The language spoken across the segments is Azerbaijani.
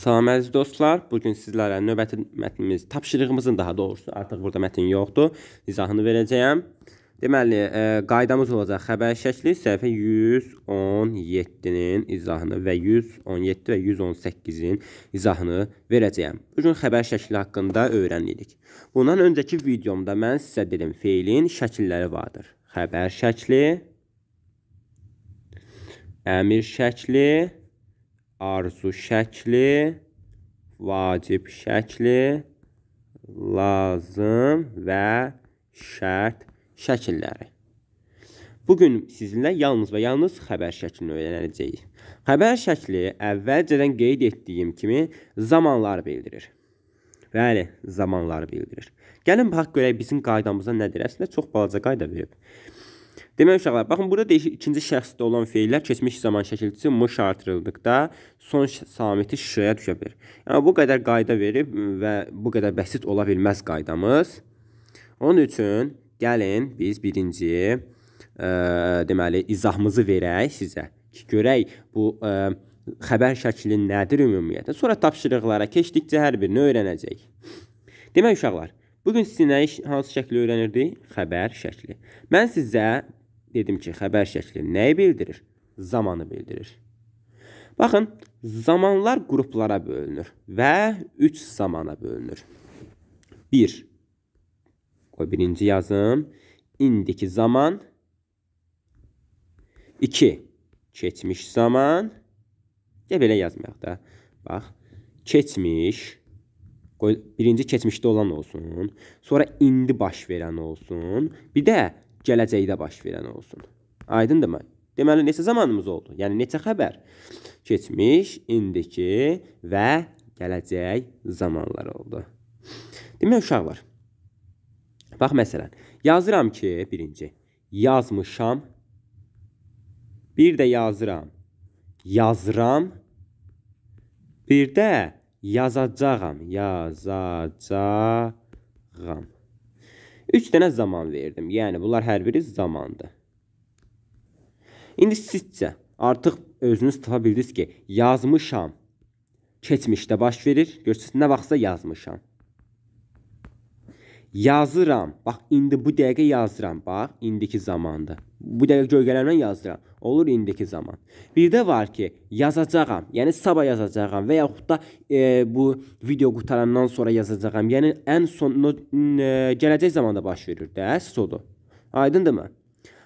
Salam əziz dostlar, bu gün sizlərə növbəti mətnimiz, tapşırığımızın daha doğrusu, artıq burada mətn yoxdur, izahını verəcəyəm. Deməli, e, qaydamız olacaq xəbər şəkli səhifə 117-nin izahını və 117 və 118-in izahını verəcəyəm. Bu gün xəbər şəkli haqqında öyrənirik. Bundan öncəki videomda mən sizə dedim, feilin şəkilləri vardır. Xəbər şəkli, əmir şəkli, arzu şəkli, vacib şəkli, lazım və şərt şəkilləri. Bu gün sizinlə yalnız və yalnız xəbər şəklini öyrənəcəyik. Xəbər şəkli əvvəlcədən qeyd etdiyim kimi zamanları bildirir. Bəli, zamanları bildirir. Gəlin baxaq görək bizim qaydamızda nədir? Əslində çox balaca qayda verib. Demək uşaqlar, baxın burada deyiş, ikinci şəxsdə olan feillər keçmiş zaman şəkilçisi mış artırıldıqda son samiti ş-ya düşə bilər. Yəni bu qədər qayda verib və bu qədər bəsit ola bilməz qaydamız. Onun üçün gəlin biz birinci ə, deməli izahımızı verək sizə ki, görək bu ə, xəbər şəkli nədir ümumiyyətlə. Sonra tapşırıqlara keçdikcə hər birini öyrənəcək. Demək uşaqlar, bu gün sizinlə hansı şəkli öyrənirdik? Xəbər şəkli. Mən sizə Dedim ki, xəbər şəkli nəyi bildirir? Zamanı bildirir. Baxın, zamanlar qruplara bölünür və 3 zamana bölünür. 1. Qoy birinci yazım. İndiki zaman. 2. Keçmiş zaman. Ya belə yazmayaq da. Bax, keçmiş. Qoy birinci keçmişdə olan olsun. Sonra indi baş verən olsun. Bir də gələcəkdə baş verən olsun. Aydındırmı? Deməli neçə zamanımız oldu? Yəni neçə xəbər? Keçmiş, indiki və gələcək zamanlar oldu. Demək uşaqlar. Bax məsələn, yazıram ki, birinci yazmışam. Bir də yazıram. Yazıram. Bir də yazacağam, yazacağam. 3 dənə zaman verdim. Yəni bunlar hər biri zamandır. İndi sizcə artıq özünüz tapa bildiniz ki, yazmışam keçmişdə baş verir. Görürsüz, nə vaxtsa yazmışam. Yazıram. Bax indi bu dəqiqə yazıram. Bax indiki zamandır. Bu dəqiqə kölgələrimlə yazıram. Olur indiki zaman. Bir də var ki, yazacağam. Yəni sabah yazacağam və yaxud da e, bu video qutarandan sonra yazacağam. Yəni ən son e, gələcək zamanda baş verir də, sodu. Aydındırmı?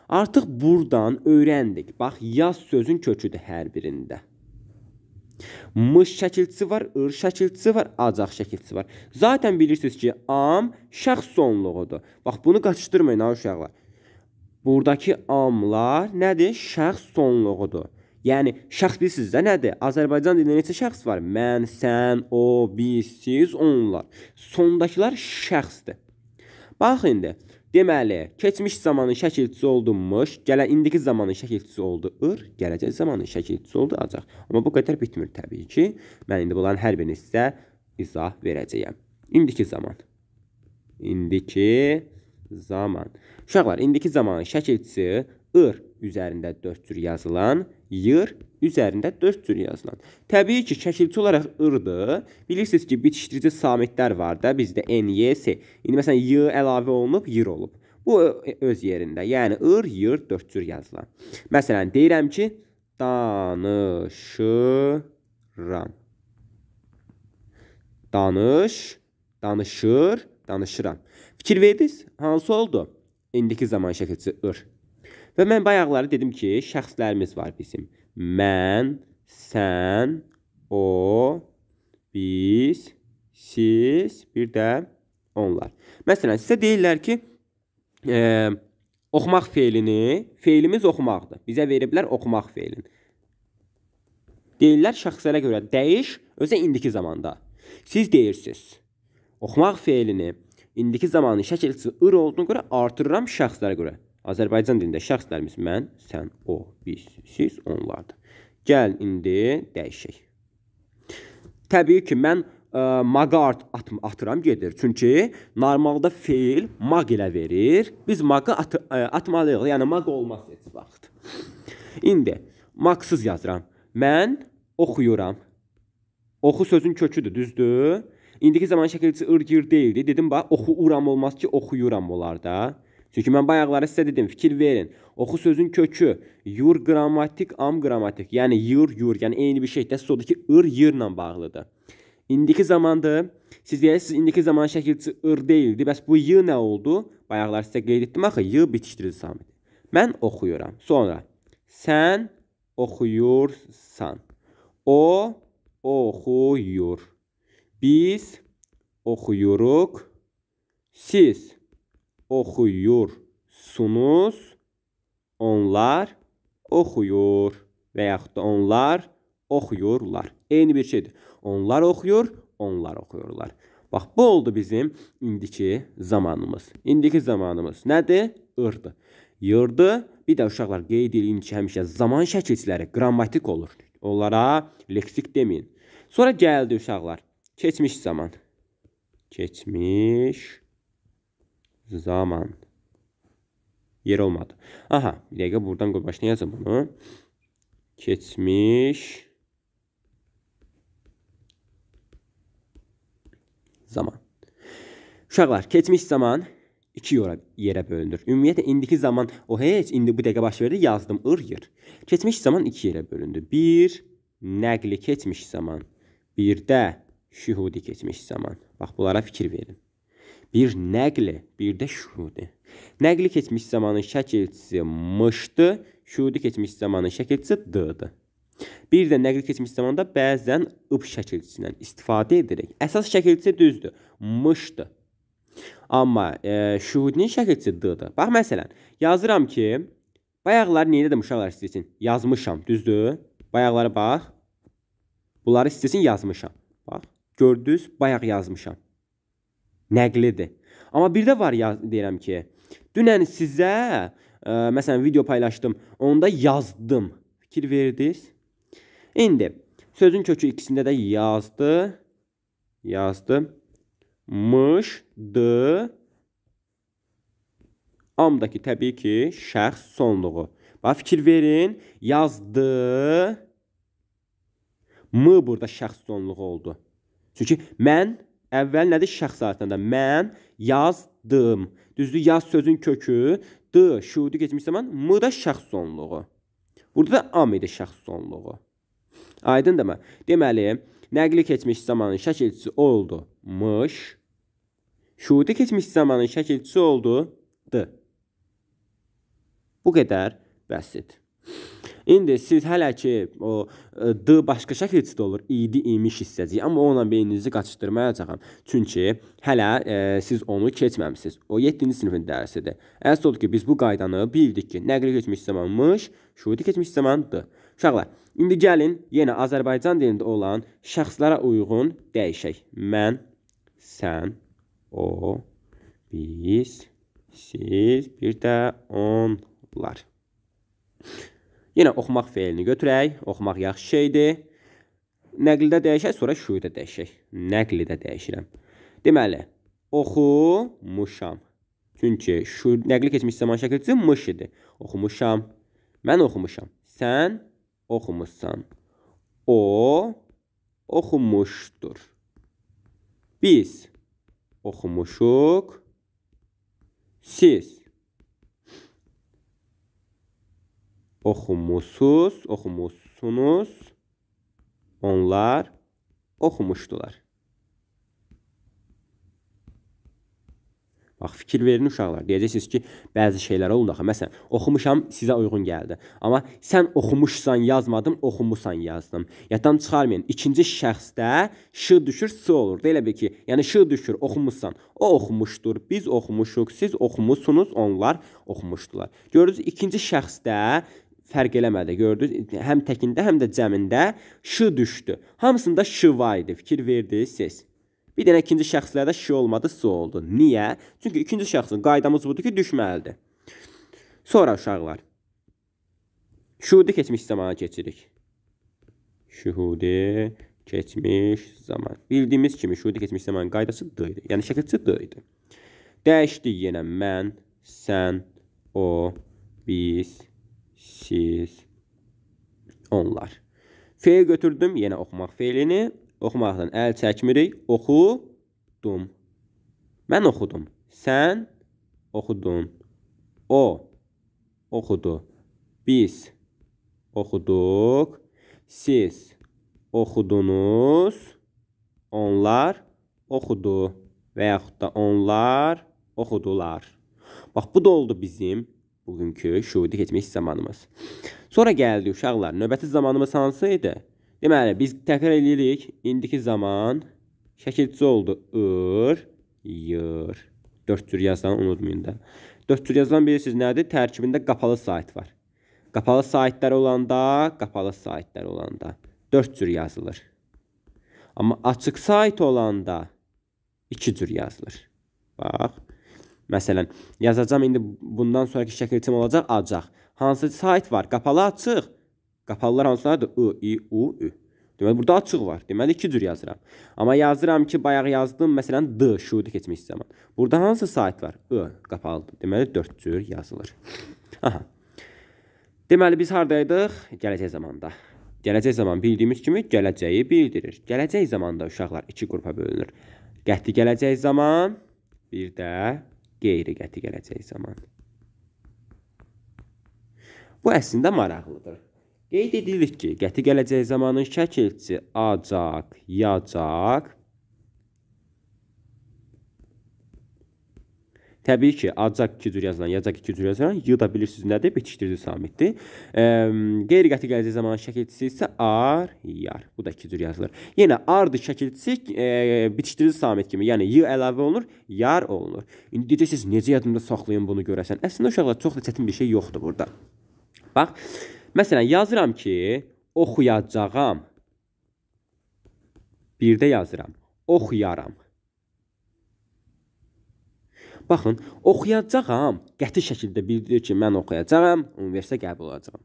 Artıq burdan öyrəndik. Bax yaz sözün köküdür hər birində. M şəkilçisi var, ır şəkilçisi var, acaq şəkilçisi var. Zaten bilirsiniz ki, am şəxs sonluğudur. Bax bunu qaçışdırmayın ha uşaqlar. Buradakı amlar nədir? Şəxs sonluğudur. Yəni şəxs bilirsiniz də nədir? Azərbaycan dilində neçə şəxs var? Mən, sən, o, biz, siz, onlar. Sondakılar şəxsdir. Bax indi Deməli, keçmiş zamanın şəkilçisi olunmuş, gələn indiki zamanın şəkilçisi olur, gələcək zamanın şəkilçisi olacaq. Amma bu qədər bitmir təbii ki. Mən indi bunların hər birini sizə izah verəcəyəm. İndiki zaman. İndiki zaman. Uşaqlar, indiki zamanın şəkilçisi ır üzərində 4 cür yazılan yır üzərində 4 cür yazılan. Təbii ki, şəkilçi olaraq ırdır. Bilirsiniz ki, bitişdirici samitlər var da bizdə n, y, s. İndi məsələn y əlavə olunub, yır olub. Bu e, öz yerində. Yəni ır, yır 4 cür yazılan. Məsələn deyirəm ki, danışıram. Danış, danışır, danışıram. Fikir verdiniz? Hansı oldu? İndiki zaman şəkilçi ır. Və mən bayaqları dedim ki, şəxslərimiz var bizim. Mən, sən, o, biz, siz, bir də onlar. Məsələn, sizə deyirlər ki, e, oxumaq feilini, feilimiz oxumaqdır. Bizə veriblər oxumaq feilini. Deyirlər şəxslərə görə dəyiş özə indiki zamanda. Siz deyirsiniz. Oxumaq feilini indiki zamanın şəkilçisi ır olduğuna görə artırıram şəxslərə görə. Azərbaycan dilində şəxslərimiz mən, sən, o, biz, siz, onlardır. Gəl indi dəyişək. Təbii ki, mən ə, e, maqa at atıram gedir. Çünki normalda feil maq ilə verir. Biz maqı at ə, e, atmalıyıq. Yəni maq olmaz heç vaxt. İndi maqsız yazıram. Mən oxuyuram. Oxu sözün köküdür, düzdür? İndiki zaman şəkilçi ırgir deyildi. Dedim bax oxuyuram olmaz ki, oxuyuram olar da. Çünki mən bayaqları sizə dedim, fikir verin. Oxu sözün kökü yur qrammatik, am qrammatik. Yəni yur yur, yəni eyni bir şey. Təsdiq odur ki, ır yırla bağlıdır. İndiki zamandır siz deyirsiniz, indiki zaman şəkilçi ır deyildi. Bəs bu y nə oldu? Bayaqlar sizə qeyd etdim axı, y bitişdirici samit. Mən oxuyuram. Sonra sən oxuyursan. O oxuyur. Biz oxuyuruq. Siz oxuyursunuz? Onlar oxuyur və yaxud da onlar oxuyurlar. Eyni bir şeydir. Onlar oxuyur, onlar oxuyurlar. Bax bu oldu bizim indiki zamanımız. İndiki zamanımız nədir? Irdı. Yırdı. Bir də uşaqlar qeyd eləyin ki, həmişə zaman şəkilçiləri qrammatik olur. Onlara leksik deməyin. Sonra gəldi uşaqlar. Keçmiş zaman. Keçmiş Zaman. Yer olmadı. Aha bir dakika buradan başına yazın bunu. Keçmiş zaman. Uşaqlar, keçmiş zaman iki yerə, yerə bölünür. Ümumiyyətlə indiki zaman o heç indi bu dəqiqə baş verdi yazdım ır yer. Keçmiş zaman iki yerə bölündü. Bir nəqli keçmiş zaman, bir də şühudi keçmiş zaman. Bax bunlara fikir verin bir nəqli, bir də şühudi. Nəqli keçmiş zamanın şəkilçisi mışdı, şühudi keçmiş zamanın şəkilçisi d-dı. Bir də nəqli keçmiş zamanda bəzən ıb şəkilçisindən istifadə edirik. Əsas şəkilçi düzdür, mışdı. Amma e, şühudinin şəkilçisi d-dır. Bax məsələn, yazıram ki, bayaqları nə edim uşaqlar sizin üçün? Yazmışam, düzdür? Bayaqlara bax. Bunları sizin yazmışam. Bax, gördünüz, bayaq yazmışam. Nəqlidir. Amma bir də var deyirəm ki, dünən sizə ə, e, məsələn video paylaşdım. Onda yazdım. Fikir verdiniz? İndi sözün kökü ikisində də yazdı. Yazdı. Mışdı. Amdakı təbii ki, şəxs sonluğu. Bax fikir verin. Yazdı. M burada şəxs sonluğu oldu. Çünki mən Əvvəl nədir? Şəxs adətində. Mən yazdım. Düzdür? Yaz sözün kökü d, şuudu keçmiş zaman m da şəxs sonluğu. Burada da am idi şəxs sonluğu. Aydın demə. Deməli, nəqli keçmiş zamanın şəkilçisi oldu mış. Şuudu keçmiş zamanın şəkilçisi oldu d. Bu qədər basit. İndi siz hələ ki o e, d başqa şəkildə olur, idi, imiş hissəcik, amma onunla beyninizi qaçışdırmayacağam. Çünki hələ e, siz onu keçməmisiniz. O 7-ci sinifin dərsidir. Əsas odur ki, biz bu qaydanı bildik ki, nəqli keçmiş zamanmış, şuhudi keçmiş zamandır. Uşaqlar, indi gəlin yenə Azərbaycan dilində olan şəxslərə uyğun dəyişək. Mən, sən, o, biz, siz, bir də onlar. Yenə oxumaq feilini götürək. Oxumaq yaxşı şeydir. Nəqlidə dəyişək, sonra şüudə dəyişək. Nəqlidə dəyişirəm. Deməli, oxumuşam. Çünki şu nəqli keçmiş zaman şəkilçisi mış idi. Oxumuşam. Mən oxumuşam. Sən oxumusan. O oxumuşdur. Biz oxumuşuq. Siz oxumusuz, oxumusunuz, onlar oxumuşdular. Bax, fikir verin uşaqlar. Deyəcəksiniz ki, bəzi şeylər oldu axı. Məsələn, oxumuşam, sizə uyğun gəldi. Amma sən oxumuşsan yazmadım, oxumusan yazdım. Yaddan çıxarmayın. İkinci şəxsdə ş düşür, s olur. Elə bil ki, yəni ş düşür, oxumusan. O oxumuşdur, biz oxumuşuq, siz oxumusunuz, onlar oxumuşdular. Görürsüz, ikinci şəxsdə fərq eləmədi. Gördünüz? Həm təkində, həm də cəmində ş düşdü. Hamısında ş var idi. Fikir verdiniz siz. Bir dənə ikinci şəxslərdə ş olmadı, s oldu. Niyə? Çünki ikinci şəxsin qaydamız budur ki, düşməlidir. Sonra uşaqlar. Şuhudi keçmiş zamana keçirik. Şuhudi keçmiş zaman. Bildiyimiz kimi şuhudi keçmiş zamanın qaydası d idi. Yəni şəkilçi d idi. Dəyişdi yenə mən, sən, o, biz, siz, onlar. F-yə götürdüm, yenə oxumaq feilini. Oxumaqdan əl çəkmirik. Oxudum. Mən oxudum. Sən oxudun. O oxudu. Biz oxuduq. Siz oxudunuz. Onlar oxudu. Və yaxud da onlar oxudular. Bax, bu da oldu bizim bugünkü şuudi keçmiş zamanımız. Sonra gəldi uşaqlar, növbəti zamanımız hansı idi? Deməli, biz təkrar eləyirik. İndiki zaman şəkilcə oldu. ır, yır. 4 cür yazılanı unutmayın da. 4 cür yazılan bilirsiniz nədir? Tərkibində qapalı sayt var. Qapalı saytlar olanda, qapalı saytlar olanda 4 cür yazılır. Amma açıq sayt olanda 2 cür yazılır. Bax. Məsələn, yazacam indi bundan sonrakı şəkil kim olacaq? Acaq. Hansı sayt var? Qapalı açıq. Qapalılar hansılardır? I, i, u, ü. Deməli burada açıq var. Deməli iki cür yazıram. Amma yazıram ki, bayaq yazdım, məsələn, d şudu keçmiş zaman. Burada hansı sayt var? Ö qapalıdır. Deməli 4 cür yazılır. Aha. Deməli biz hardaydıq? Gələcək zamanda. Gələcək zaman bildiyimiz kimi gələcəyi bildirir. Gələcək zamanda uşaqlar iki qrupa bölünür. Qəti gələcək zaman, bir də qeyri-qəti gələcək zaman. Bu əslində maraqlıdır. Qeyd edilir ki, qəti gələcək zamanın şəkilçisi acaq, yacaq Təbii ki, acaq 2 cür yazılan, yacaq 2 cür yazılan y da bilirsiniz nədir? Bitişdirici samitdir. Qeyri-qəti gələcək zamanın şəkilçisi isə ar, yar. Bu da 2 cür yazılır. Yenə ardı şəkilçisi e, bitişdirici samit kimi, yəni y əlavə olunur, yar olunur. İndi deyəcəksiniz necə yadımda saxlayım bunu görəsən? Əslində uşaqlar çox da çətin bir şey yoxdur burada. Bax, məsələn yazıram ki, oxuyacağam. Bir də yazıram. Oxuyaram. Baxın, oxuyacağam. Qəti şəkildə bildirir ki, mən oxuyacağam, universitetə qəbul olacağam.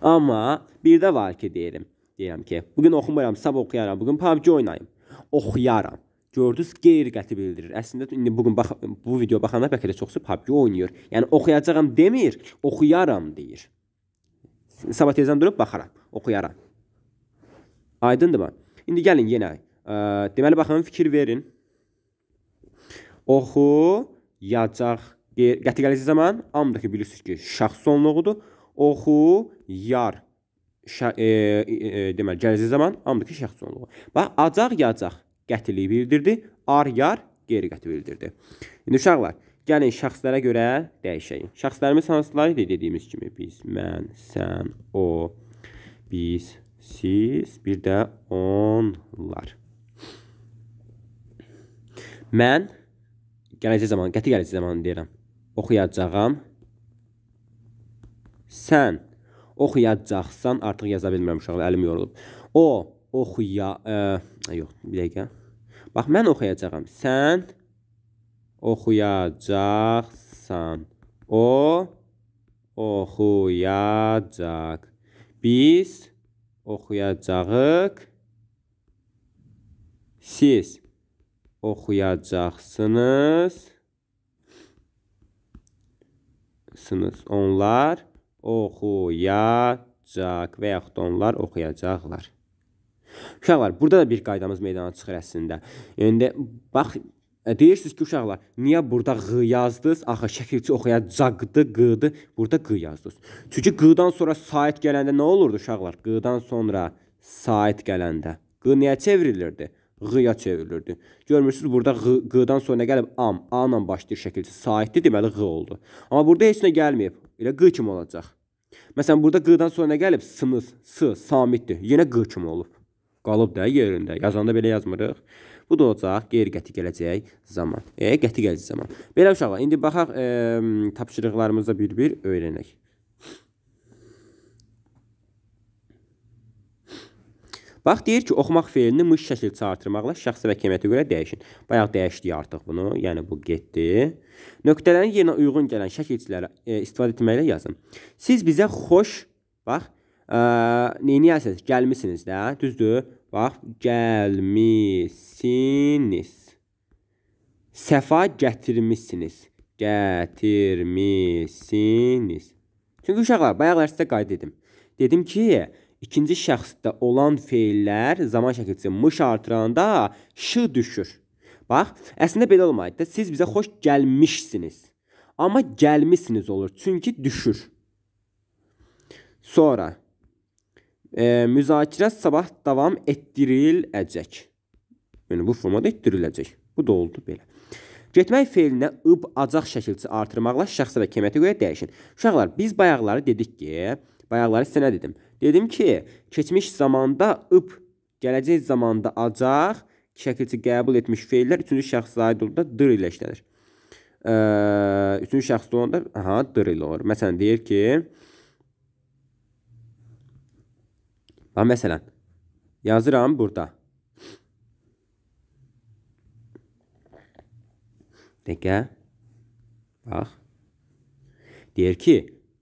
Amma bir də var ki, deyirəm, deyirəm ki, bu gün oxumuram, sabah oxuyaram, bu gün PUBG oynayım. Oxuyaram. Gördünüz, qeyri-qəti bildirir. Əslində indi bu gün bax bu video baxanda bəlkə də çoxsu PUBG oynayır. Yəni oxuyacağam demir, oxuyaram deyir. Sabah tezdən durub baxaram, oxuyaram. Aydındır mı? İndi gəlin yenə. Ə, deməli baxın, fikir verin. Oxu yacaq, qəti gələcək zaman amdır ki, bilirsiniz ki, şəxs sonluğudur. Oxu, yar, şə, e, e, e deməli gələcək zaman amdır ki, şəxs sonluğu. Bax, acaq, yacaq qətiliyi bildirdi. Ar, yar qeyri qəti bildirdi. İndi uşaqlar, gəlin şəxslərə görə dəyişəyik. Şəxslərimiz hansıları idi dediyimiz kimi biz, mən, sən, o, biz, siz, bir də onlar. Mən gələcək zaman, qəti gələcək zaman deyirəm. Oxuyacağam. Sən oxuyacaqsan, artıq yaza bilmirəm uşaqlar, əlim yorulub. O oxuya, ə, yox, bir dəqiqə. Bax, mən oxuyacağam. Sən oxuyacaqsan. O oxuyacaq. Biz oxuyacağıq. Siz oxuyacaqsınız. Sınız. Onlar oxuyacaq və yaxud da onlar oxuyacaqlar. Uşaqlar, burada da bir qaydamız meydana çıxır əslində. İndi bax e, deyirsiniz ki, uşaqlar, niyə burada q yazdınız? Axı şəkilçi oxuyacaqdı, q-dı. Burada q yazdınız. Çünki q-dan sonra sait gələndə nə olurdu uşaqlar? Q-dan sonra sait gələndə q niyə çevrilirdi? ğ-ya çevrilirdi. Görmürsünüz burada q-dan sonra gəlib am, a ilə başlayır şəkilçi saitdir, deməli q oldu. Amma burada heç nə gəlməyib. Elə q kimi olacaq. Məsələn, burada q-dan sonra gəlib sınız, s, samitdir. Yenə q kimi olub. Qalıb da yerində. Yazanda belə yazmırıq. Bu da olacaq qeyri qəti gələcək zaman. E, qəti gələcək zaman. Belə uşaqlar, indi baxaq e, tapşırıqlarımızı bir-bir öyrənək. Bax, deyir ki, oxumaq feilini mış şəkil çağırtırmaqla şəxsi və kəmiyyətə görə dəyişin. Bayaq dəyişdik artıq bunu, yəni bu getdi. Nöqtələrin yerinə uyğun gələn şəkilçilərə e, istifadə etməklə yazın. Siz bizə xoş, bax, e, neyniyəsiniz? Gəlmisiniz də, düzdür? Bax, gəlmisiniz. Səfa gətirmisiniz. Gətirmisiniz. Çünki uşaqlar, bayaqlar sizə qayd edim. Dedim ki, ikinci şəxsdə olan feillər zaman şəkilçisi mış artıranda ş düşür. Bax, əslində belə olmalıdır da. Siz bizə xoş gəlmişsiniz. Amma gəlmisiniz olur. Çünki düşür. Sonra e, müzakirə sabah davam etdiriləcək. Yəni bu formada etdiriləcək. Bu da oldu belə. Getmək feilinə ıb acaq şəkilçi artırmaqla şəxsə və kəmiyyətə görə dəyişin. Uşaqlar, biz bayaqları dedik ki, bayaqları sizə nə dedim? Dedim ki, keçmiş zamanda ıb, gələcək zamanda acaq, şəkilçi qəbul etmiş feillər üçüncü şəxs aid olanda dır ilə işlənir. E, üçüncü şəxsdə olanda aha dır ilə olur. Məsələn deyir ki, bax məsələn yazıram burada. Dəqiqə. Bax. Deyir ki,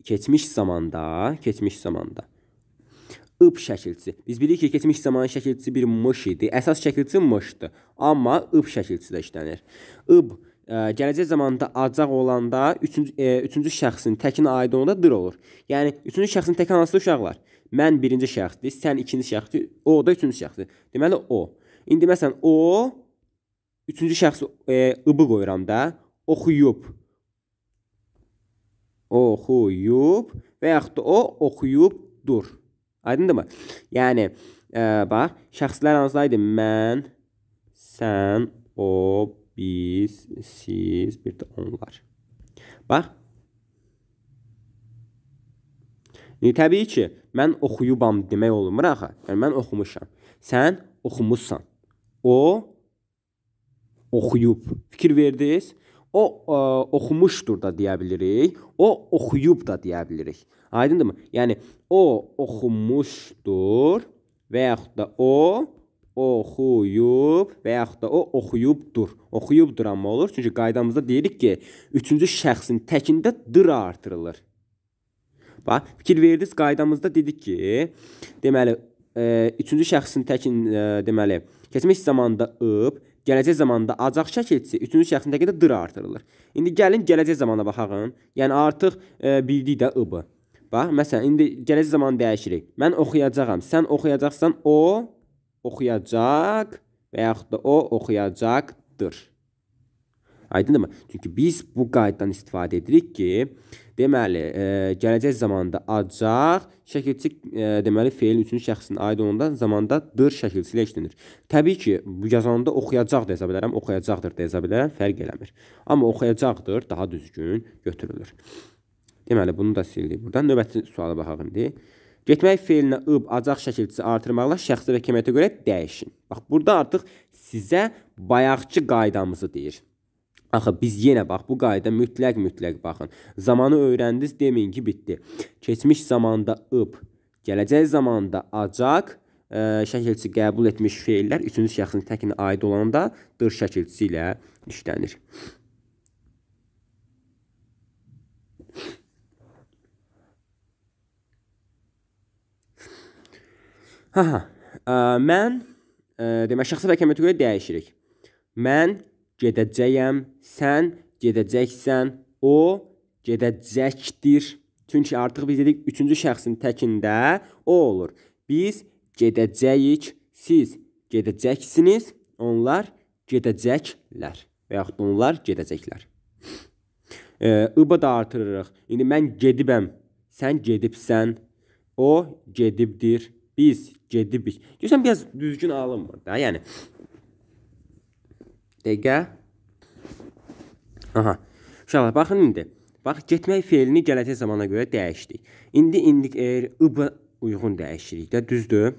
keçmiş zamanda, keçmiş zamanda ıb şəkilçisi. Biz bilirik ki, keçmiş zamanın şəkilçisi bir mış idi. Əsas şəkilçisi mışdı, amma ıb şəkilçisi də işlənir. Ib ə, e, gələcək zamanda acaq olanda üçüncü ə, e, üçüncü şəxsin təkinə aid olanda dır olur. Yəni üçüncü şəxsin təkin hansı uşaqlar? Mən birinci şəxsdir, sən ikinci şəxsdir, o da üçüncü şəxsdir. Deməli o. İndi məsələn o üçüncü şəxs e, ıb qoyuram da, oxuyub. Oxuyub və yaxud da o oxuyub dur. Aydındırmı? Yəni, ə, e, bax, şəxslər hansılaydı? Mən, sən, o, biz, siz, bir də onlar. Bax. Yəni, təbii ki, mən oxuyubam demək olmur axı. Yəni, mən oxumuşam. Sən oxumusan. O oxuyub. Fikir verdiniz? O ə, e, oxumuşdur da deyə bilirik. O oxuyub da deyə bilirik. Aydındırmı? Yəni o oxumuşdur və yaxud da o oxuyub və yaxud da o oxuyubdur. Oxuyubdur amma olur. Çünki qaydamızda deyirik ki, üçüncü şəxsin təkində dır artırılır. Bax, fikir verdiniz, qaydamızda dedik ki, deməli, e, üçüncü şəxsin təkin, e, deməli, keçmiş zamanda ıb, gələcək zamanda acaq şəkilçi, üçüncü şəxsin təkində dır artırılır. İndi gəlin gələcək zamana baxağın. Yəni artıq e, bildik də ıb-ı. Bax, məsələn, indi gələcək zamanı dəyişirik. Mən oxuyacağam, sən oxuyacaqsan, o oxuyacaq və yaxud da o oxuyacaqdır. Aydındırmı? Çünki biz bu qaydadan istifadə edirik ki, deməli, e, gələcək zamanda acaq şəkilçi e, deməli feilin üçüncü şəxsinə aid olanda zamanda dır şəkilçisi ilə işlənir. Təbii ki, bu yazanda oxuyacaq da hesab edərəm, oxuyacaqdır da hesab edərəm, fərq eləmir. Amma oxuyacaqdır daha düzgün götürülür. Deməli, bunu da sildik buradan. Növbəti suala baxaq indi. Getmək feilinə ıb acaq şəkilçisi artırmaqla şəxsi və kəmiyyətə görə dəyişin. Bax, burada artıq sizə bayaqçı qaydamızı deyir. Axı biz yenə bax bu qayda mütləq-mütləq baxın. Zamanı öyrəndiniz deməyin ki, bitdi. Keçmiş zamanda ıb, gələcək zamanda acaq, ə, e, şəkilçi qəbul etmiş feillər üçüncü şəxsin təkinə aid olanda dır şəkilçisi ilə işlənir. Hə, hə. Ə, mən ə, demə şəxsi vəkilətə görə dəyişirik. Mən gedəcəyəm, sən gedəcəksən, o gedəcəkdir. Çünki artıq biz dedik üçüncü şəxsin təkində o olur. Biz gedəcəyik, siz gedəcəksiniz, onlar gedəcəklər və yaxud onlar gedəcəklər. E, ıb da artırırıq. İndi mən gedibəm, sən gedibsən, o gedibdir, Biz gedibik. Görsən biraz düzgün alınmır da, yəni. Dəqiqə. Aha. Uşaqlar baxın indi. Bax getmək fe'lini gələcək zamana görə dəyişdik. İndi indi er ıb uyğun dəyişirik də, düzdür?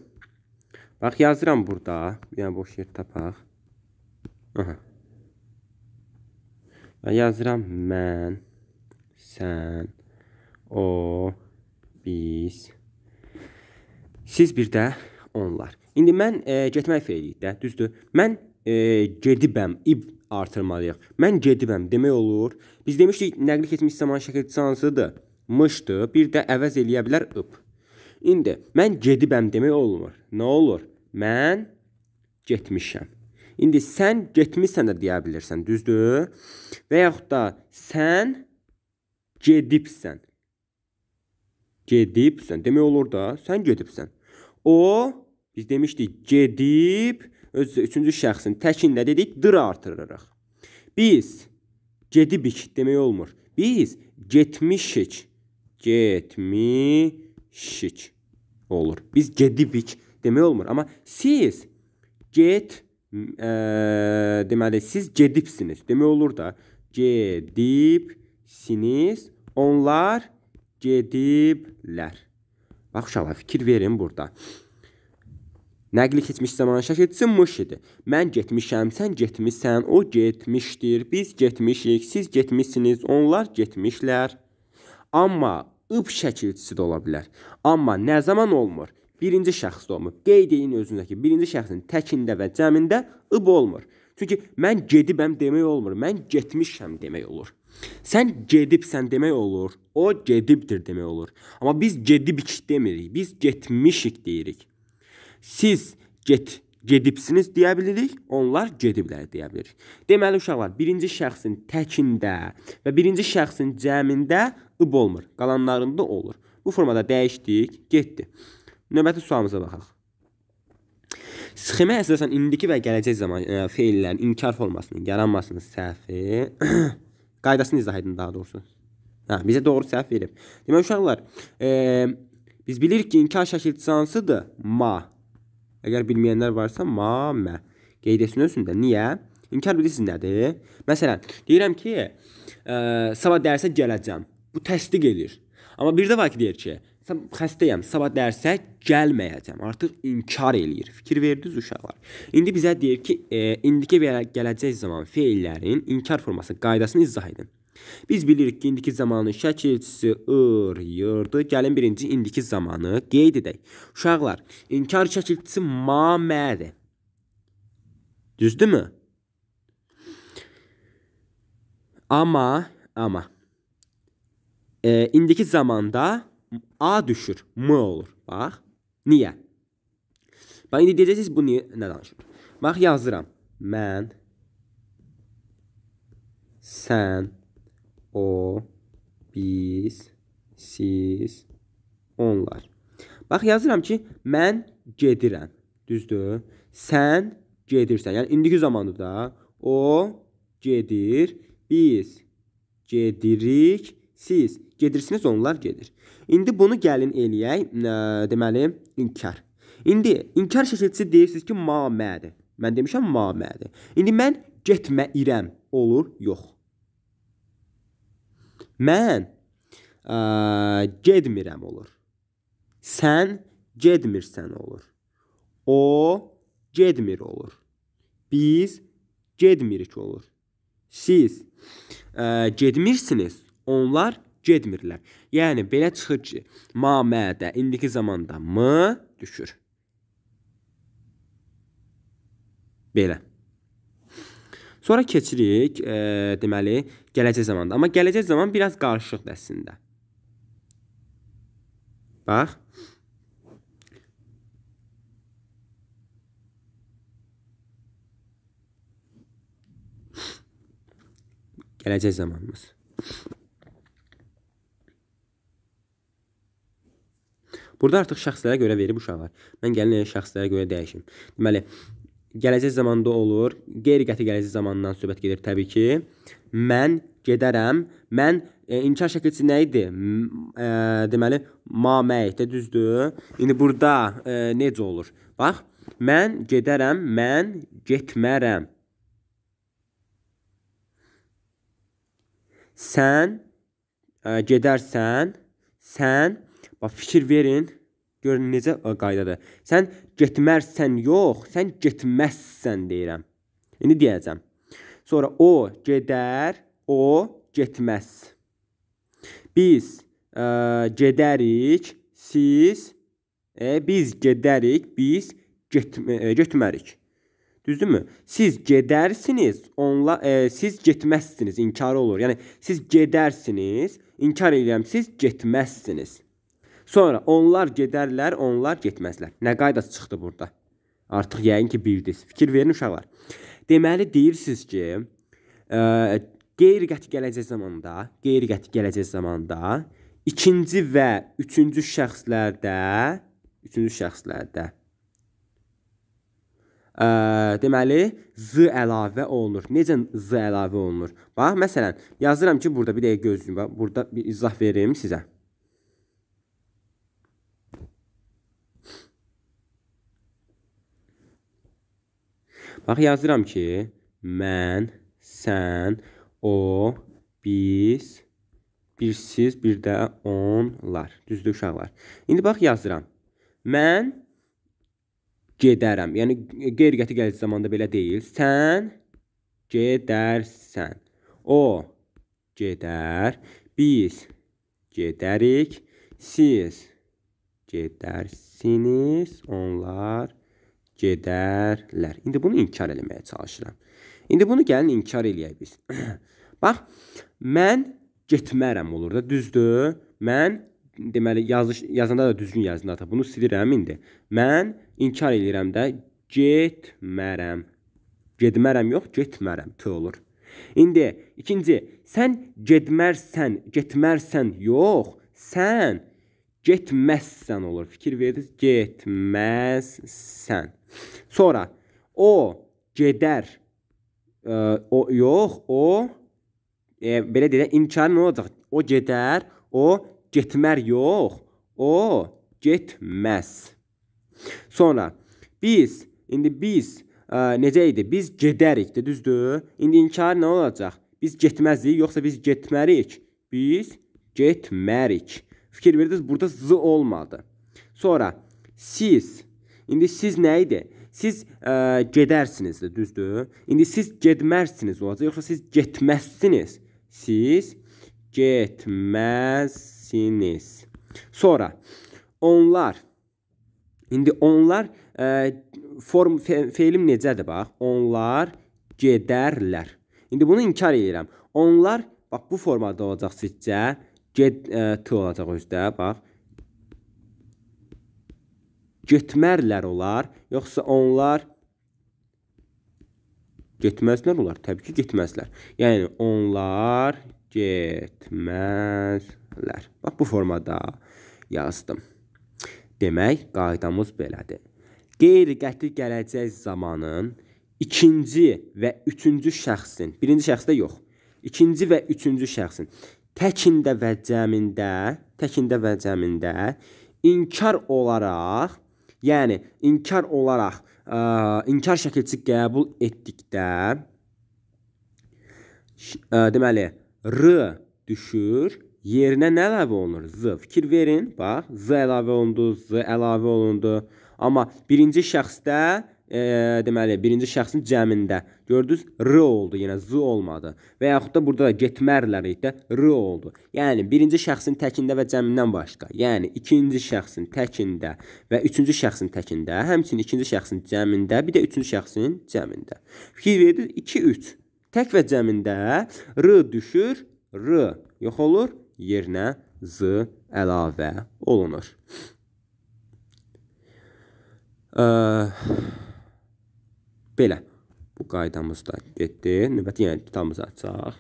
Bax yazıram burada. Bir dənə boş yer tapaq. Aha. Və yazıram mən, sən, o, biz, Siz bir də onlar. İndi mən e, getmək fəaliyyət də, düzdür? Mən e, gedibəm, ib artırmalıyıq. Mən gedibəm demək olur. Biz demişdik nəqli keçmiş zaman şəkil cansıdır, mışdı. Bir də əvəz eləyə bilər ıb. İndi mən gedibəm demək olmur. Nə olur? Mən getmişəm. İndi sən getmisən də deyə bilirsən, düzdür? Və yaxud da sən gedibsən. Gedibsən demək olur da, sən gedibsən. O, biz demişdik, gedib, öz üçüncü şəxsin təkin nə dedik? Dır artırırıq. Biz gedibik demək olmur. Biz getmişik. Getmişik olur. Biz gedibik demək olmur. Amma siz get ə, e, deməli siz gedibsiniz demək olur da. Gedibsiniz. Onlar gediblər. Bax uşaqlar, fikir verin burada. Nəqli keçmiş zamana şəkil çıxmış idi. Mən getmişəm, sən getmisən, o getmişdir, biz getmişik, siz getmişsiniz, onlar getmişlər. Amma ıb şəkilçisi də ola bilər. Amma nə zaman olmur? Birinci şəxsdə olmur. Qeyd edin özünüzdəki birinci şəxsin təkində və cəmində ıb olmur. Çünki mən gedibəm demək olmur. Mən getmişəm demək olur. Sən gedibsən demək olur. O gedibdir demək olur. Amma biz gedibik demirik. Biz getmişik deyirik. Siz get gedibsiniz deyə bilirik, onlar gediblər deyə bilirik. Deməli uşaqlar, birinci şəxsin təkində və birinci şəxsin cəmində ıb olmur, qalanlarında olur. Bu formada dəyişdik, getdi. Növbəti sualımıza baxaq. Sxemə əsasən indiki və gələcək zaman ə, e, feillərin inkar formasının yaranmasının səhvi qaydasını izah edin daha doğrusu. Hə, bizə doğru səhv verib. Deməli uşaqlar, e, biz bilirik ki, inkar şəkil cansıdır ma. Əgər bilməyənlər varsa ma, mə. Qeyd etsin özündə. Niyə? İnkar bilirsiniz nədir? Məsələn, deyirəm ki, e, sabah dərsə gələcəm. Bu təsdiq edir. Amma bir də var ki, deyir ki, sən xəstəyəm, sabah dərsə gəlməyəcəm. Artıq inkar eləyir. Fikir verdiniz uşaqlar. İndi bizə deyir ki, e, indiki və gələcək zaman feillərin inkar forması qaydasını izah edin. Biz bilirik ki, indiki zamanın şəkil elçisi ır, yırdı. Gəlin birinci indiki zamanı qeyd edək. Uşaqlar, inkar şəkilçisi ma, mədir. Düzdürmü? Amma, amma. E, indiki zamanda A düşür, M olur. Bax, niyə? Bax, indi deyəcəksiniz bu niyə, nə danışır? Bax, yazıram. Mən, sən, o, biz, siz, onlar. Bax yazıram ki, mən gedirəm. Düzdür? Sən gedirsən. Yəni indiki zamandır da. O gedir, biz gedirik, siz gedirsiniz, onlar gedir. İndi bunu gəlin eləyək, ə, deməli, inkar. İndi inkar şəkilçisi deyirsiniz ki, ma mədir. Mən demişəm ma mədir. İndi mən getməyirəm olur, yox. Mən ə, e, getmirəm olur. Sən getmirsən olur. O getmir olur. Biz getmirik olur. Siz ə, e, getmirsiniz, onlar getmirlər. Yəni belə çıxır ki, mamədə indiki zamanda m düşür. Belə. Sonra keçirik, e, deməli, gələcək zamanda. Amma gələcək zaman biraz qarışıqdır əslində. Bax. Gələcək zamanımız. Burada artıq şəxslərə görə verib uşaqlar. Mən gəlin elə şəxslərə görə dəyişim. Deməli, gələcək zamanda olur, qeyri-qəti gələcək zamandan söhbət gedir təbii ki. Mən gedərəm. Mən e, inkar şəklisi nə idi? E, deməli, ma məyitdə düzdür. İndi burada e, necə olur? Bax, mən gedərəm, mən getmərəm. Sən e, gedərsən, sən bax fikir verin. Gör necə qaydadır. Sən getmərsən yox, sən getməzsən deyirəm. İndi deyəcəm. Sonra o gedər, o getməz. Biz ə, e, gedərik, siz e, biz gedərik, biz getmə, e, getmərik. Düzdürmü? Siz gedərsiniz, onla e, siz getməzsiniz, inkarı olur. Yəni siz gedərsiniz, inkar edirəm, siz getməzsiniz. Sonra onlar gedərlər, onlar getməzlər. Nə qaydası çıxdı burada? Artıq yəqin ki bildiz. Fikir verin uşaqlar. Deməli deyirsiz ki, e, qeyri-qəti gələcək zamanda, qeyri-qəti gələcək zamanda ikinci və üçüncü şəxslərdə, üçüncü şəxslərdə ə, e, deməli z əlavə olunur. Necə z əlavə olunur? Bax, məsələn, yazıram ki, burada bir dəqiqə gözləyin. Bax, burada bir izah verim sizə. Bax yazıram ki, mən, sən, o, biz, bir siz, bir də onlar. Düzdür uşaqlar. İndi bax yazıram. Mən gedərəm. Yəni qeyri-qəti gələcək zamanda belə deyil. Sən gedərsən. O gedər. Biz gedərik. Siz gedərsiniz. Onlar gedərlər. İndi bunu inkar eləməyə çalışıram. İndi bunu gəlin inkar eləyək biz. Bax, mən getmərəm olur da, düzdür? Mən deməli yazış yazanda da düzgün yazın ata. Bunu silirəm indi. Mən inkar eləyirəm də getmərəm. Getmərəm yox, getmərəm t olur. İndi ikinci, sən getmərsən, getmərsən yox, sən getməzsən olur. Fikir verdiniz? Getməzsən. Sonra o gedər e, o yox, o e, belə deyək, imkanı nə olacaq? O gedər, o getmər yox, o getməz. Sonra biz indi biz ə, e, necə idi? Biz gedərik, də düzdür? İndi inkar nə olacaq? Biz getməzdik, yoxsa biz getmərik? Biz getmərik. Fikir verdiniz, burada z olmadı. Sonra siz İndi siz nə idi? Siz ə, e, gedərsiniz də, düzdür? İndi siz getmərsiniz olacaq, yoxsa siz getməzsiniz? Siz getməzsiniz. Sonra onlar İndi onlar ə, e, form fe feilim necədir bax? Onlar gedərlər. İndi bunu inkar edirəm. Onlar bax bu formada olacaq sizcə get ə, e, t olacaq özdə bax getmərlər olar, yoxsa onlar getməzlər olar? Təbii ki, getməzlər. Yəni onlar getməzlər. Bax bu formada yazdım. Demək, qaydamız belədir. Qeyri-qəti gələcək zamanın ikinci və üçüncü şəxsin, birinci şəxsdə yox, ikinci və üçüncü şəxsin təkində və cəmində, təkində və cəmində inkar olaraq Yəni inkar olaraq ə, e, inkar şəkilçi qəbul etdikdə ə, e, deməli r düşür, yerinə nə əlavə olunur? Z. Fikir verin, bax, z əlavə olundu, z əlavə olundu. Amma birinci şəxsdə e, deməli, birinci şəxsin cəmində. Gördünüz? R oldu, yenə z olmadı. Və yaxud da burada da getmərlər də r oldu. Yəni birinci şəxsin təkində və cəmindən başqa, yəni ikinci şəxsin təkində və üçüncü şəxsin təkində, həmçinin ikinci şəxsin cəmində, bir də üçüncü şəxsin cəmində. Fikir verdiniz? 2 3. Tək və cəmində r düşür, r yox olur, yerinə z əlavə olunur. Ə Belə. Bu qaydamız da getdi. Növbəti yəni kitabımızı açsaq.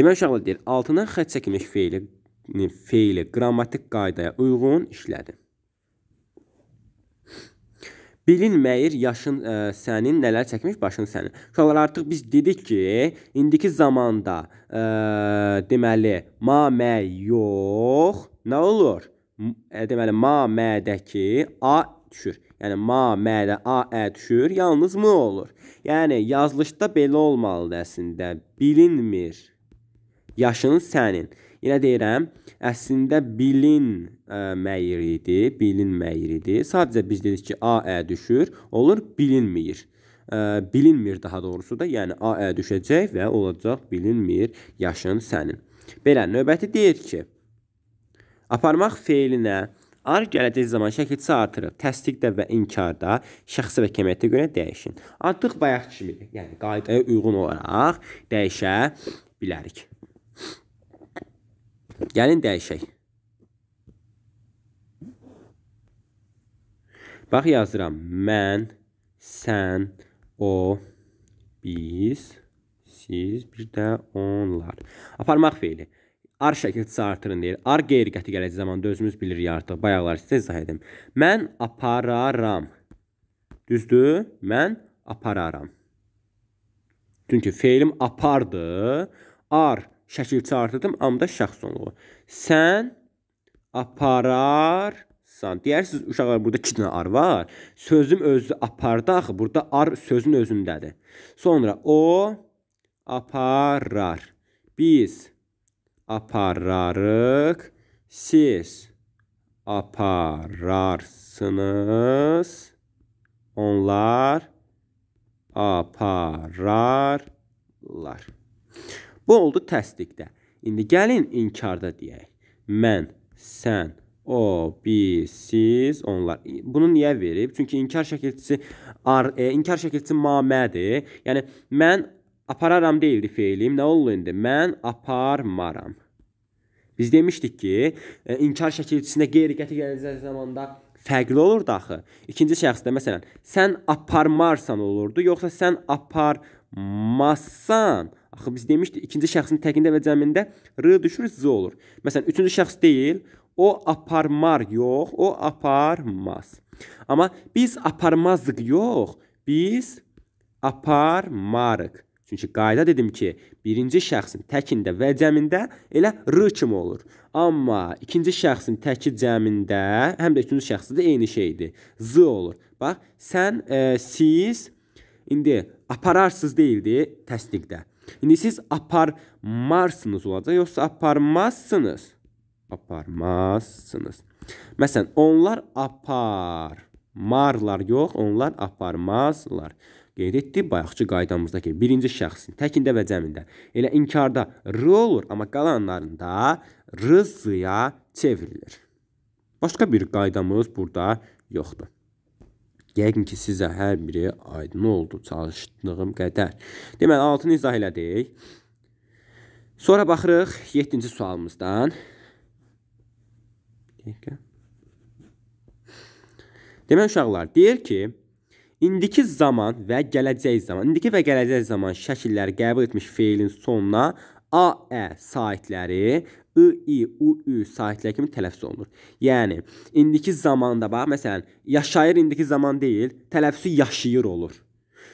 Demək uşaqlar deyir, altından xətt çəkilmiş feili, feili qrammatik qaydaya uyğun işlədi bilinməyir yaşın ə, e, sənin, nələr çəkmiş başın sənin. Uşaqlar artıq biz dedik ki, indiki zamanda ə, e, deməli ma, mə yox, nə olur? Ə, e, deməli ma, mədəki a düşür. Yəni ma, mədə a, ə düşür, yalnız mı olur. Yəni yazılışda belə olmalıdır əslində. Bilinmir yaşın sənin. Elə deyirəm, əslində bilin ə, məyir idi, bilinməyir idi. Sadəcə biz dedik ki, Aə düşür, olur bilinmir. Ə, bilinmir daha doğrusu da, yəni Aə düşəcək və olacaq bilinmir yaşın sənin. Belə növbəti deyir ki, aparmaq feilinə Ar gələcək zaman şəkilçi artırır. Təsdiqdə və inkarda şəxsi və kəmiyyətə görə dəyişin. Artıq bayaq kimi, yəni qaydaya uyğun olaraq dəyişə bilərik. Gəlin dəyişək. Bax yazıram. Mən, sən, o, biz, siz, bir də onlar. Aparmaq feili. Ar şəkilçisi artırın deyir. Ar qeyri-qəti gələcək zamanda özümüz bilirik artıq. Bayaqlar sizə izah edim. Mən apararam. Düzdür? Mən apararam. Çünki feilim apardı. Ar şəkilçi artırdım. Amda şəxs sonluğu. Sən apararsan. Deyərsiniz uşaqlar burada 2 dənə ar var. Sözüm özü apardı axı. Burada ar sözün özündədir. Sonra o aparar. Biz apararıq. Siz apararsınız. Onlar apararlar. Bu oldu təsdiqdə. İndi gəlin inkarda deyək. Mən, sən, o, biz, siz, onlar. Bunu niyə verib? Çünki inkar şəkilçisi ar, e, inkar şəkilçisi mamədir. Yəni mən apararam deyildi feilim. Nə oldu indi? Mən aparmaram. Biz demişdik ki, e, inkar şəkilçisində qeyri-qəti gələcək zamanda fərqli olurdu axı. İkinci şəxsdə məsələn, sən aparmarsan olurdu, yoxsa sən aparmazsan Axı biz demişdik ikinci şəxsin təkində və cəmində r düşür z olur. Məsələn, üçüncü şəxs deyil, o aparmar yox, o aparmaz. Amma biz aparmazdıq yox, biz aparmarıq. Çünki qayda dedim ki, birinci şəxsin təkində və cəmində elə r kimi olur. Amma ikinci şəxsin təki cəmində, həm də üçüncü şəxsdə də eyni şeydir. Z olur. Bax, sən, e, siz indi apararsız deyildi təsdiqdə. İndi siz aparmarsınız olacaq, yoxsa aparmazsınız? Aparmazsınız. Məsələn, onlar apar. Marlar yox, onlar aparmazlar. Qeyd etdi bayaqçı qaydamızdakı birinci şəxsin təkində və cəmində. Elə inkarda r olur, amma qalanlarında r-ya çevrilir. Başqa bir qaydamız burada yoxdur. Yəqin ki, sizə hər biri aydın oldu çalışdığım qədər. Deməli, 6-nı izah elədik. Sonra baxırıq 7-ci sualımızdan. Deməli, uşaqlar, deyir ki, İndiki zaman və gələcək zaman, indiki və gələcək zaman şəkilləri qəbul etmiş feilin sonuna Aə e saitləri ı, i, u, ü sahitləri kimi tələffüz olunur. Yəni indiki zamanda bax, məsələn, yaşayır indiki zaman deyil, tələffüzü yaşayır olur.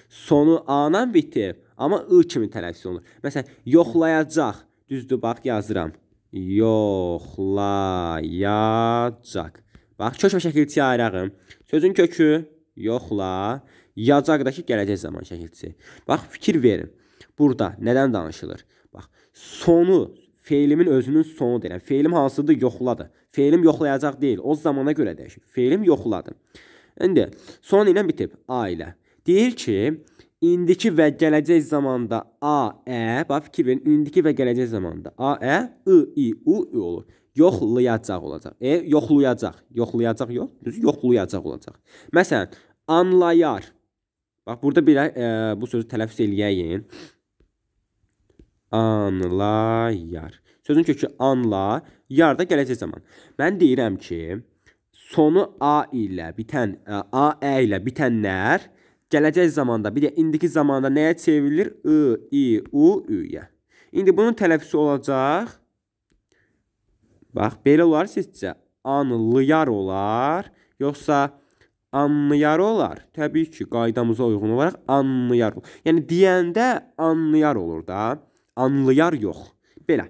Sonu a-la bitib, amma ı kimi tələffüz olunur. Məsələn, yoxlayacaq, düzdür, bax yazıram. Yoxlayacaq. Bax, kök və şəkilçi ayırağım. Sözün kökü yoxla, yacaqdakı gələcək zaman şəkilçisi. Bax, fikir verin. Burada nədən danışılır? Bax, sonu feilimin özünün sonu deyilən. Feilim hansıdır? Yoxladı. Feilim yoxlayacaq deyil. O zamana görə dəyişir. Feilim yoxladı. İndi son ilə bitib ailə. Deyir ki, indiki və gələcək zamanda a, ə, e, bax fikir verin, indiki və gələcək zamanda a, ə, e, ı, i, u, ü olur. Yoxlayacaq olacaq. E, yoxlayacaq. Yoxlayacaq yox, düz yoxlayacaq olacaq. Məsələn, anlayar. Bax burada bir e, bu sözü tələffüz eləyəyin anlayar. Sözün kökü anla, yar da gələcək zaman. Mən deyirəm ki, sonu a ilə bitən e, a ə ilə bitənlər gələcək zamanda, bir də indiki zamanda nəyə çevrilir? ı, i, u, üyə. İndi bunun tələffüsü olacaq. Bax, belə olar sizcə anlayar olar, yoxsa anlayar olar? Təbii ki, qaydamıza uyğun olaraq anlayar. Yəni deyəndə anlayar olur da anlayar yox. Belə.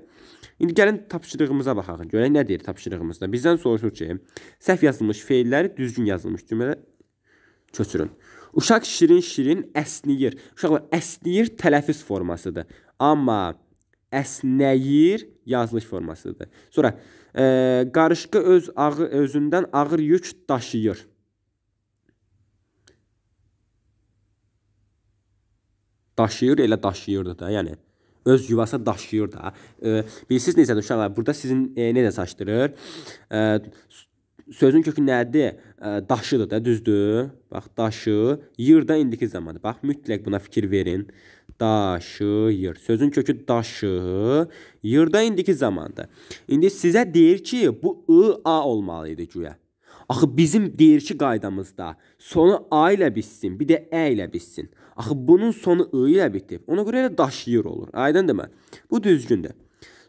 İndi gəlin tapşırığımıza baxaq. Görək nə deyir tapşırığımızda. Bizdən soruşur ki, səhv yazılmış feilləri düzgün yazılmış cümlədə köçürün. Uşaq şirin-şirin əsniyir. Uşaqlar əsniyir tələffüz formasıdır. Amma əsnəyir yazılış formasıdır. Sonra e, qarışqa öz ağı, özündən ağır yük daşıyır. Daşıyır elə daşıyırdı da, yəni öz yuvasına daşıyır da. E, bilirsiniz necədir uşaqlar? Burada sizin e, necə çaşdırır? E, sözün kökü nədir? E, daşıdır da, düzdür? Bax, daşı, yır da indiki zamanda. Bax, mütləq buna fikir verin. Daşıyır. Sözün kökü daşı, yır da indiki zamanda. İndi sizə deyir ki, bu ı, a olmalı idi güya. Axı bizim deyir ki, qaydamızda sonu a ilə bitsin, bir də ə ilə bitsin. Axı bunun sonu ı ilə bitib. Ona görə elə daşıyır olur. Aydındırmı? Bu düzgündür.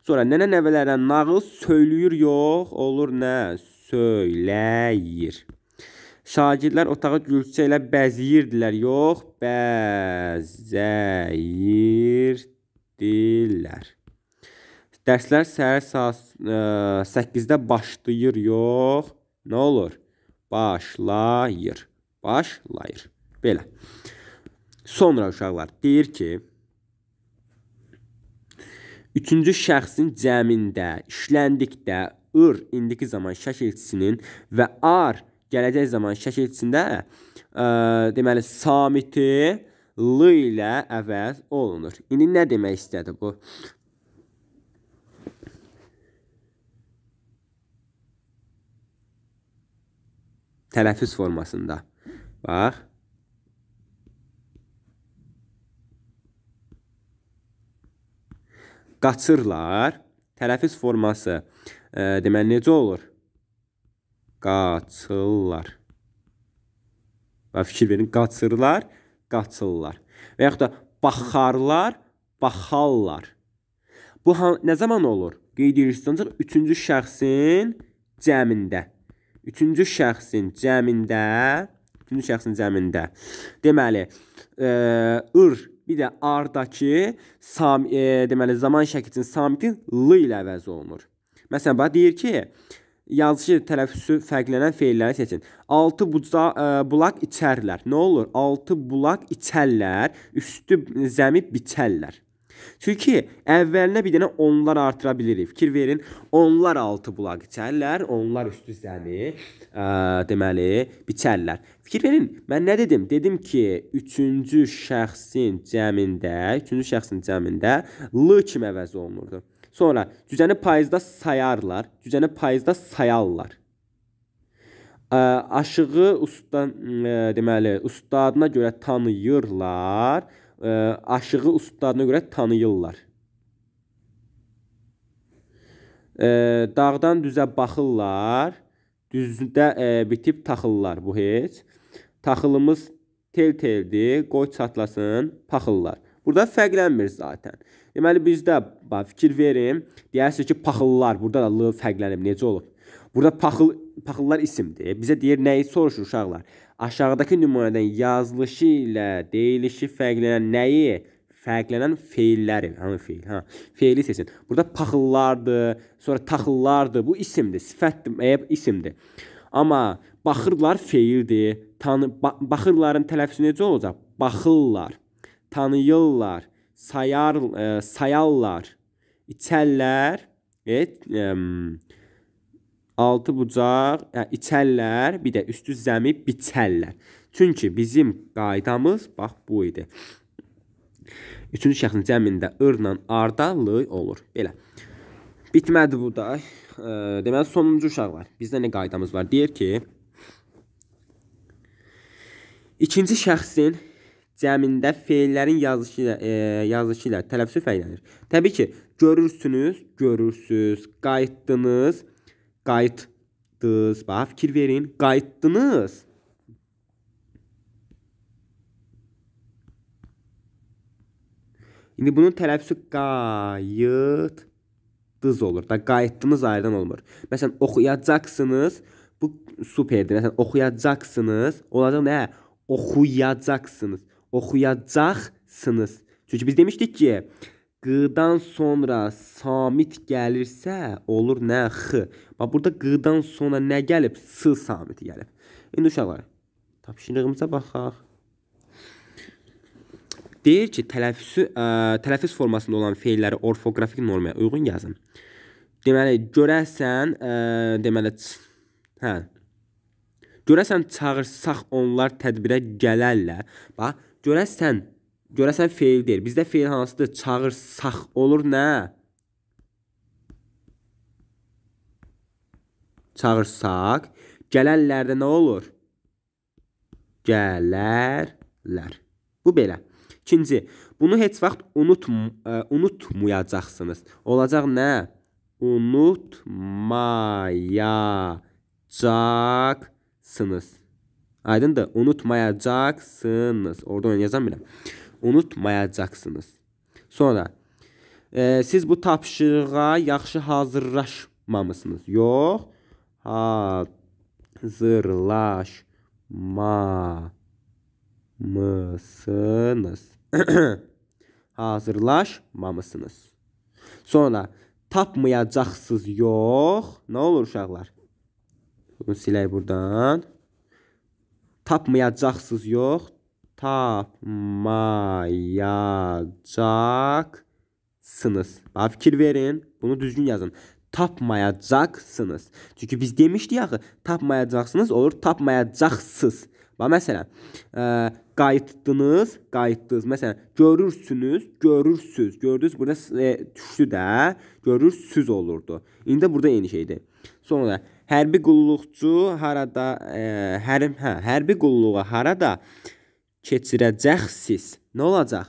Sonra nənə nəvələrə nağıl söyləyir yox, olur nə? Söyləyir. Şagirdlər otağı gülçə ilə bəziyirdilər, yox, bəzəyirdilər. Dərslər səhər saat e, ə, 8-də başlayır, yox. Nə olur? Başlayır. Başlayır. Belə. Sonra uşaqlar deyir ki, üçüncü şəxsin cəmində, işləndikdə ır indiki zaman şəkilçisinin və ar gələcək zaman şəkilçisində ə, e, deməli samiti l ilə əvəz olunur. İndi nə demək istədi bu? Tələffüz formasında. Bax. qaçırlar. Tələffüz forması e, deməli necə olur? Qaçırlar. Və fikir verin, qaçırlar, qaçırlar. Və yaxud da baxarlar, baxarlar. Bu nə zaman olur? Qeyd edirsiniz ancaq üçüncü şəxsin cəmində. Üçüncü şəxsin cəmində, üçüncü şəxsin cəmində. Deməli, ə, ır Bir də ardakı sam, e, deməli zaman şəkilçinin samiti l ilə əvəz olunur. Məsələn, bax deyir ki, yazışı tələffüsü fərqlənən feilləri seçin. 6 buca, ə, e, bulaq içərlər. Nə olur? 6 bulaq içərlər, üstü zəmi biçərlər. Çünki əvvəlinə bir dənə onlar artıra bilirik. Fikir verin, onlar altı bulaq içərlər, onlar üstü zəni, ə, deməli, biçərlər. Fikir verin, mən nə dedim? Dedim ki, üçüncü şəxsin cəmində, üçüncü şəxsin cəmində l kimi əvəz olunurdu. Sonra cüzəni payızda sayarlar, cüzəni payızda sayarlar. Ə, aşığı usta ə, deməli ustadına görə tanıyırlar, aşığı ustalarına görə tanıyırlar. Dağdan düzə baxırlar, düzdə bitib taxırlar bu heç. Taxılımız tel-teldir, qoy çatlasın, paxıllar. Burada fərqlənmir zaten. Deməli bizdə bax fikir verim. Deyərsiniz ki, paxıllar burada da l fərqlənib. Necə olub? Burada paxıl paxıllar isimdir. Bizə deyir nəyi soruşur uşaqlar? Aşağıdakı nümunədən yazılışı ilə deyilişi fərqlənən nəyi? Fərqlənən feilləri, hanı feil? Ha, feili seçin. Burada paxıllardır, sonra taxıllardır. Bu isimdir, sifətdir, əyib isimdir. Amma baxırlar feildir. Tanı ba baxırların tələffüsü necə olacaq? Baxırlar, tanıyırlar, sayar, ə, e, sayarlar, içərlər, et, ə, altı bucaq yəni içəllər, bir də üstü zəmi biçəllər. Çünki bizim qaydamız bax bu idi. Üçüncü şəxsin cəmində ırla arda lı olur. Belə. Bitmədi bu da. Deməli sonuncu uşaq var. Bizdə nə qaydamız var? Deyir ki, ikinci şəxsin cəmində feillərin yazılışı ilə e, yazılışı ilə tələffüz fərqlənir. Təbii ki, görürsünüz, görürsüz, qayıtdınız, Qayıtdınız. Bax, fikir verin. Qayıtdınız. İndi bunun tələffüsü qayıt dız olur da qayıtdınız ayrıdan olmur. Məsələn oxuyacaqsınız. Bu superdir. Məsələn oxuyacaqsınız. Olacaq nə? Oxuyacaqsınız. Oxuyacaqsınız. Çünki biz demişdik ki, Q-dan sonra samit gəlirsə, olur nə? X. Bax, burada Q-dan sonra nə gəlib? S samiti gəlib. İndi uşaqlar, tapşırığımıza baxaq. Deyir ki, tələffüsü, ə, tələffüs formasında olan feilləri orfoqrafik normaya uyğun yazın. Deməli, görəsən, ə, deməli, hə. Görəsən çağırsaq onlar tədbirə gələrlər. Bax, görəsən Görəsən feil deyil. Bizdə feil hansıdır? Çağırsaq olur nə? Çağırsaq gələnlərdə nə olur? Gələrlər. Bu belə. İkinci, bunu heç vaxt unutm ə, e, unutmayacaqsınız. Olacaq nə? Unutmayacaqsınız. Aydındır? Unutmayacaqsınız. Orada oynayacağam biləm unutmayacaqsınız. Sonra e, siz bu tapşırığa yaxşı hazırlaşmamısınız. Yox, hazırlaşmamısınız. hazırlaşmamısınız. Sonra tapmayacaqsınız. Yox, nə olur uşaqlar? Bunu silək buradan. Tapmayacaqsınız, yox, tapmayacaksınız. Bana fikir verin. Bunu düzgün yazın. Tapmayacaksınız. Çünki biz demişdik axı, tapmayacaksınız olur, tapmayacaqsınız. E, Bax məsələn, ə, qayıtdınız, qayıtdınız. Məsələn, görürsünüz, görürsüz. Gördünüz burada e, düşdü də, görürsüz olurdu. İndi burada eyni şeydir. Sonra hərbi qulluqçu harada, ə, e, hərim, hə, hərbi qulluğa harada ə, keçirəcəksiniz. Nə olacaq?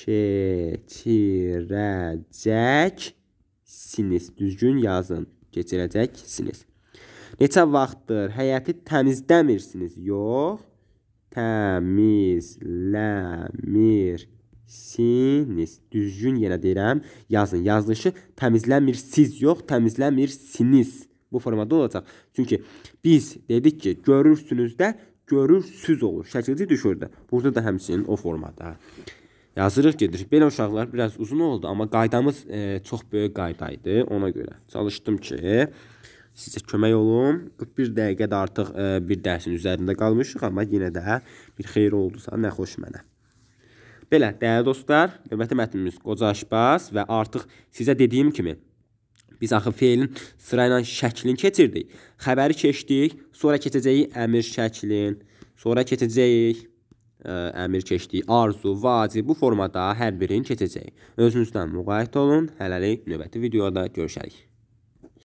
Keçirəcəksiniz. Düzgün yazın. Keçirəcəksiniz. Neçə vaxtdır həyəti təmizləmirsiniz? Yox, təmizləmirsiniz. Düzgün yenə deyirəm, yazın. Yazılışı təmizləmirsiz, yox, təmizləmirsiniz. Bu formada olacaq. Çünki biz dedik ki, görürsünüz də görür, süz olur. Şəkilci düşürdü. Burada da həmçinin o formada. Yazırıq gedir. Belə uşaqlar biraz uzun oldu, amma qaydamız e, çox böyük qayda idi ona görə. Çalışdım ki, sizə kömək olum. 41 dəqiqədə artıq e, bir dərsin üzərində qalmışıq, amma yenə də bir xeyir oldusa, nə xoş mənə. Belə, dəyərli dostlar, növbəti mətnimiz qoca aşbaz və artıq sizə dediyim kimi Biz axı feilin sırayla şəklini keçirdik. Xəbəri keçdik, sonra keçəcəyik əmir şəklin, sonra keçəcəyik ə, e, əmir keçdik, arzu, vacib bu formada hər birini keçəcəyik. Özünüzdən müqayiət olun. Hələlik növbəti videoda görüşərik.